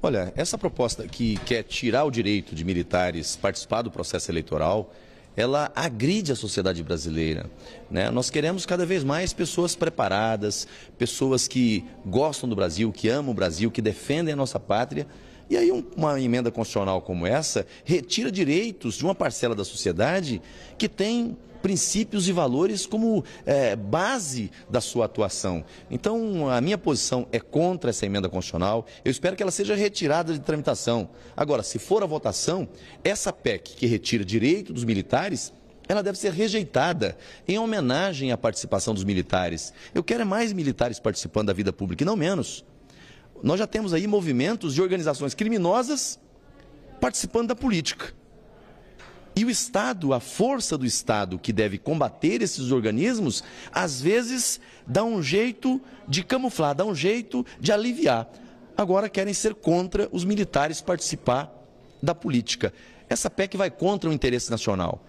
Olha, essa proposta que quer tirar o direito de militares participar do processo eleitoral, ela agride a sociedade brasileira. Né? Nós queremos cada vez mais pessoas preparadas, pessoas que gostam do Brasil, que amam o Brasil, que defendem a nossa pátria e aí um, uma emenda constitucional como essa retira direitos de uma parcela da sociedade que tem princípios e valores como é, base da sua atuação. Então, a minha posição é contra essa emenda constitucional. Eu espero que ela seja retirada de tramitação. Agora, se for a votação, essa PEC que retira direito dos militares ela deve ser rejeitada em homenagem à participação dos militares. Eu quero é mais militares participando da vida pública e não menos nós já temos aí movimentos de organizações criminosas participando da política. E o Estado, a força do Estado que deve combater esses organismos, às vezes dá um jeito de camuflar, dá um jeito de aliviar. Agora querem ser contra os militares participar da política. Essa PEC vai contra o interesse nacional.